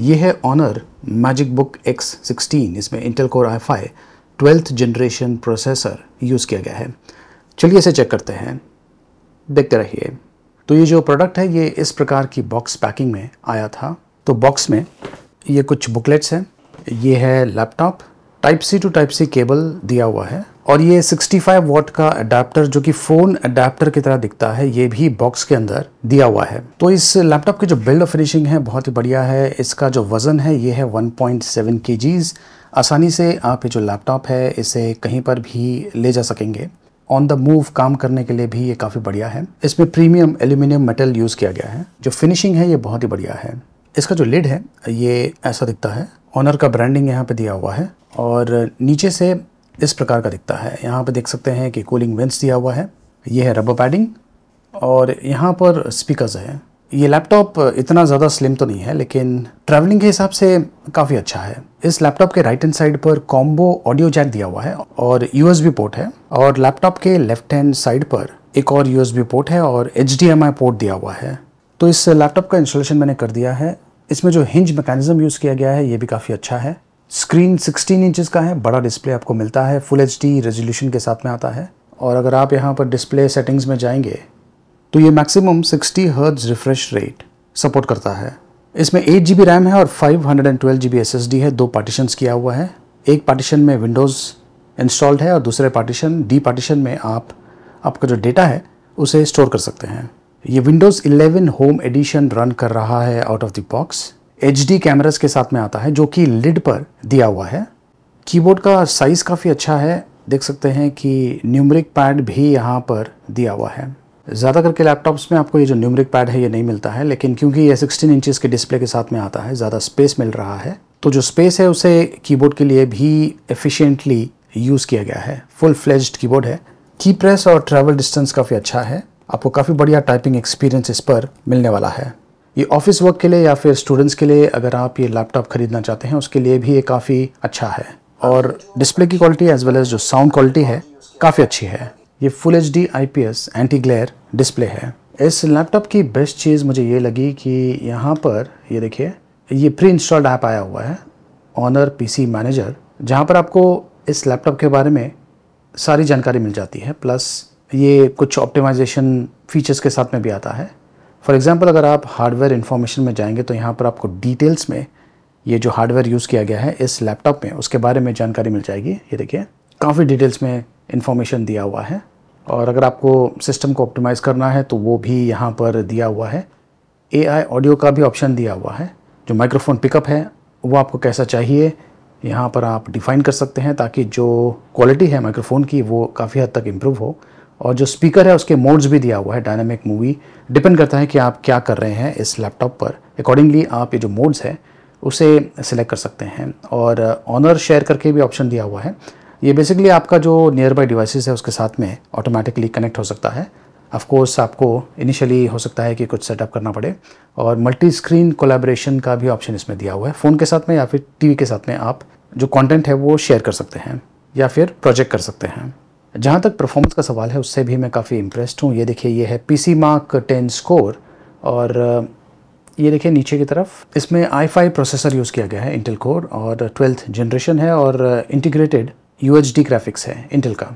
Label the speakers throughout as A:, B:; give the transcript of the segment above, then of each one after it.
A: ये है Honor magic book X sixteen इसमें Intel core i five twelfth generation processor use किया गया है चलिए इसे चेक करते हैं देखते रहिए तो ये जो प्रोडक्ट है ये इस प्रकार की बॉक्स पैकिंग में आया था तो बॉक्स में ये कुछ बुकलेट्स हैं ये है laptop type C to type C cable दिया हुआ है और ये 65 वॉट का अडेप्टर जो कि फ़ोन अडेप्टर की तरह दिखता है ये भी बॉक्स के अंदर दिया हुआ है तो इस लैपटॉप की जो बिल्ड और फिनिशिंग है बहुत ही बढ़िया है इसका जो वज़न है ये है 1.7 पॉइंट आसानी से आप ये जो लैपटॉप है इसे कहीं पर भी ले जा सकेंगे ऑन द मूव काम करने के लिए भी ये काफ़ी बढ़िया है इसमें प्रीमियम एल्यूमिनियम मेटल यूज़ किया गया है जो फिनिशिंग है ये बहुत ही बढ़िया है इसका जो लिड है ये ऐसा दिखता है ऑनर का ब्रांडिंग यहाँ पे दिया हुआ है और नीचे से इस प्रकार का दिखता है यहाँ पर देख सकते हैं कि कूलिंग वेंस दिया हुआ है ये है रबर पैडिंग और यहाँ पर स्पीकर्स है ये लैपटॉप इतना ज़्यादा स्लिम तो नहीं है लेकिन ट्रैवलिंग के हिसाब से काफ़ी अच्छा है इस लैपटॉप के राइट हैंड साइड पर कॉम्बो ऑडियो जैक दिया हुआ है और यू पोर्ट है और लैपटॉप के लेफ्ट हैंड साइड पर एक और यू पोर्ट है और एच पोर्ट दिया हुआ है तो इस लैपटॉप का इंस्टॉलेशन मैंने कर दिया है इसमें जो हिंज मैकेनिज्म यूज़ किया गया है ये भी काफ़ी अच्छा है स्क्रीन 16 इंचेस का है बड़ा डिस्प्ले आपको मिलता है फुल एच रेजोल्यूशन के साथ में आता है और अगर आप यहाँ पर डिस्प्ले सेटिंग्स में जाएंगे तो ये maximum 60 hertz refresh rate support करता है इसमें एट जी रैम है और five hundred and twelve G B S S D है दो पार्टीशन किया हुआ है एक पार्टीशन में विंडोज़ इंस्टॉल्ड है और दूसरे पार्टीशन डी पार्टीशन में आप आपका जो डेटा है उसे स्टोर कर सकते हैं ये विंडोज़ 11 होम एडिशन रन कर रहा है out of the box H D cameras के साथ में आता है जो कि लिड पर दिया हुआ है कीबोर्ड का साइज़ काफ़ी अच्छा है देख सकते हैं कि न्यूमरिक पैड भी यहाँ पर दिया हुआ है ज़्यादा करके लैपटॉप्स में आपको ये जो न्यूमरिक पैड है ये नहीं मिलता है लेकिन क्योंकि ये 16 इंचेस के डिस्प्ले के साथ में आता है ज़्यादा स्पेस मिल रहा है तो जो स्पेस है उसे कीबोर्ड के लिए भी एफिशिएंटली यूज़ किया गया है फुल फ्लेज्ड कीबोर्ड है की प्रेस और ट्रैवल डिस्टेंस काफ़ी अच्छा है आपको काफ़ी बढ़िया टाइपिंग एक्सपीरियंस इस पर मिलने वाला है ये ऑफिस वर्क के लिए या फिर स्टूडेंट्स के लिए अगर आप ये लैपटॉप ख़रीदना चाहते हैं उसके लिए भी ये काफ़ी अच्छा है और डिस्प्ले की क्वालिटी एज वेल एज़ जो साउंड क्वालिटी है काफ़ी अच्छी है ये full H D I P S anti glare display है इस लैपटॉप की बेस्ट चीज़ मुझे ये लगी कि यहाँ पर ये देखिए ये प्री इंस्टॉल्ड ऐप आया हुआ है ऑनर पीसी मैनेजर जहाँ पर आपको इस लैपटॉप के बारे में सारी जानकारी मिल जाती है प्लस ये कुछ ऑप्टिमाइजेशन फीचर्स के साथ में भी आता है फॉर एग्ज़ाम्पल अगर आप हार्डवेयर इन्फॉर्मेशन में जाएंगे तो यहाँ पर आपको डिटेल्स में ये जो हार्डवेयर यूज़ किया गया है इस लैपटॉप में उसके बारे में जानकारी मिल जाएगी ये देखिए काफ़ी डिटेल्स में इन्फॉर्मेशन दिया हुआ है और अगर आपको सिस्टम को ऑप्टिमाइज़ करना है तो वो भी यहाँ पर दिया हुआ है ए ऑडियो का भी ऑप्शन दिया हुआ है जो माइक्रोफोन पिकअप है वो आपको कैसा चाहिए यहाँ पर आप डिफ़ाइन कर सकते हैं ताकि जो क्वालिटी है माइक्रोफोन की वो काफ़ी हद तक इम्प्रूव हो और जो स्पीकर है उसके मोड्स भी दिया हुआ है डायनामिक मूवी डिपेंड करता है कि आप क्या कर रहे हैं इस लैपटॉप पर अकॉर्डिंगली आप ये जो मोड्स है उसे सिलेक्ट कर सकते हैं और ऑनर uh, शेयर करके भी ऑप्शन दिया हुआ है ये बेसिकली आपका जो नियर बाई डिवाइसेस है उसके साथ में ऑटोमेटिकली कनेक्ट हो सकता है ऑफकोर्स आपको इनिशियली हो सकता है कि कुछ सेटअप करना पड़े और मल्टी स्क्रीन कोलेब्रेशन का भी ऑप्शन इसमें दिया हुआ है फ़ोन के साथ में या फिर टीवी के साथ में आप जो कंटेंट है वो शेयर कर सकते हैं या फिर प्रोजेक्ट कर सकते हैं जहाँ तक परफॉर्मेंस का सवाल है उससे भी मैं काफ़ी इम्प्रेस्ड हूँ ये देखिए ये है P C Mark ten score और ये देखिए नीचे की तरफ इसमें आई फाइव प्रोसेसर यूज़ किया गया है इंटेल कोर और ट्वेल्थ जनरेशन है और integrated U H D graphics है इंटेल का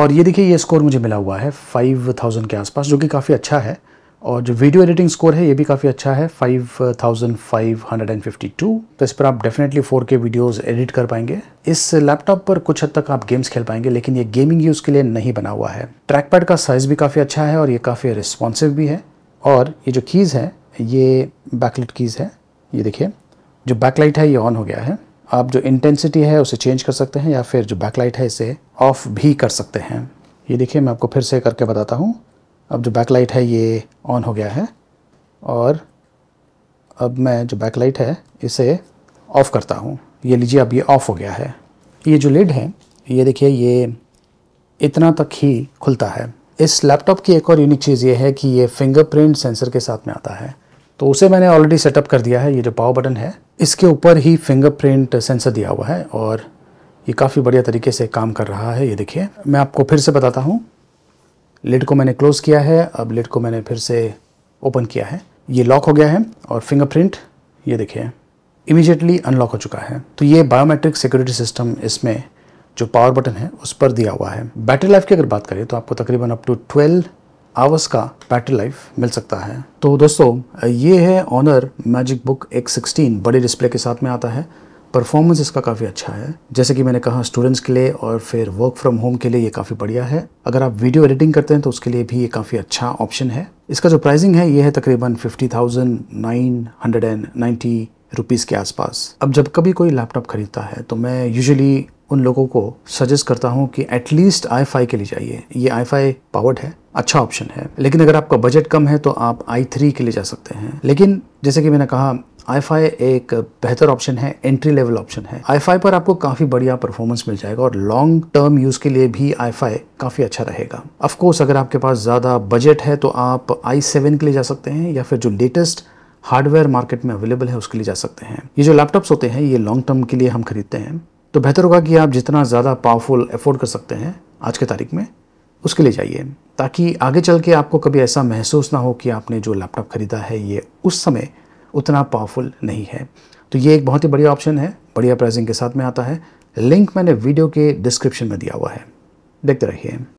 A: और ये देखिए ये स्कोर मुझे मिला हुआ है फाइव थाउजेंड के आसपास जो कि काफ़ी अच्छा है और जो वीडियो एडिटिंग स्कोर है ये भी काफ़ी अच्छा है 5552 तो इस पर आप डेफिनेटली 4K वीडियोस एडिट कर पाएंगे इस लैपटॉप पर कुछ हद तक आप गेम्स खेल पाएंगे लेकिन ये गेमिंग यूज़ के लिए नहीं बना हुआ है ट्रैक पैड का साइज़ भी काफ़ी अच्छा है और ये काफ़ी रिस्पॉन्सिव भी है और ये जो कीज़ है ये बैकलाइट कीज़ है ये देखिए जो बैकलाइट है ये ऑन हो गया है आप जो इंटेंसिटी है उसे चेंज कर सकते हैं या फिर जो बैकलाइट है इसे ऑफ भी कर सकते हैं ये देखिए मैं आपको फिर से करके बताता हूँ अब जो बैकलाइट है ये ऑन हो गया है और अब मैं जो बैकलाइट है इसे ऑफ़ करता हूँ ये लीजिए अब ये ऑफ़ हो गया है ये जो लिड है ये देखिए ये इतना तक ही खुलता है इस लैपटॉप की एक और यूनिक चीज़ ये है कि ये फिंगरप्रिंट सेंसर के साथ में आता है तो उसे मैंने ऑलरेडी सेटअप कर दिया है ये जो पावर बटन है इसके ऊपर ही फिंगरप्रिंट सेंसर दिया हुआ है और ये काफ़ी बढ़िया तरीके से काम कर रहा है ये देखिए मैं आपको फिर से बताता हूँ लिड को मैंने क्लोज़ किया है अब लिड को मैंने फिर से ओपन किया है ये लॉक हो गया है और फिंगरप्रिंट ये देखिए इमीजिएटली अनलॉक हो चुका है तो ये बायोमेट्रिक सिक्योरिटी सिस्टम इसमें जो पावर बटन है उस पर दिया हुआ है बैटरी लाइफ की अगर बात करें तो आपको तकरीबन अप टू ट्वेल्व आवर्स का बैटरी लाइफ मिल सकता है तो दोस्तों ये है ऑनर मैजिक बुक एक सिक्सटीन बड़े डिस्प्ले के साथ में आता है परफॉर्मेंस इसका काफ़ी अच्छा है जैसे कि मैंने कहा स्टूडेंट्स के लिए और फिर वर्क फ्रॉम होम के लिए ये काफ़ी बढ़िया है अगर आप वीडियो एडिटिंग करते हैं तो उसके लिए भी ये काफ़ी अच्छा ऑप्शन है इसका जो प्राइसिंग है ये है तकरीबन fifty thousand nine hundred and ninety rupees के आसपास अब जब कभी कोई लैपटॉप खरीदता है तो मैं यूजली उन लोगों को सजेस्ट करता हूँ कि एटलीस्ट आई फाई के लिए जाइए ये आई फाई पावर्ड है अच्छा ऑप्शन है लेकिन अगर आपका बजट कम है तो आप आई थ्री के लिए जा सकते हैं लेकिन जैसे कि मैंने कहा आई एक बेहतर ऑप्शन है एंट्री लेवल ऑप्शन है आई पर आपको काफ़ी बढ़िया परफॉर्मेंस मिल जाएगा और लॉन्ग टर्म यूज़ के लिए भी आई काफ़ी अच्छा रहेगा अफकोर्स अगर आपके पास ज़्यादा बजट है तो आप आई सेवन के लिए जा सकते हैं या फिर जो लेटेस्ट हार्डवेयर मार्केट में अवेलेबल है उसके लिए जा सकते हैं ये जो लैपटॉप्स होते हैं ये लॉन्ग टर्म के लिए हम खरीदते हैं तो बेहतर होगा कि आप जितना ज़्यादा पावरफुल एफोर्ड कर सकते हैं आज के तारीख में उसके लिए जाइए ताकि आगे चल के आपको कभी ऐसा महसूस ना हो कि आपने जो लैपटॉप ख़रीदा है ये उस समय उतना पावरफुल नहीं है तो ये एक बहुत ही बढ़िया ऑप्शन है बढ़िया प्राइसिंग के साथ में आता है लिंक मैंने वीडियो के डिस्क्रिप्शन में दिया हुआ है देखते रहिए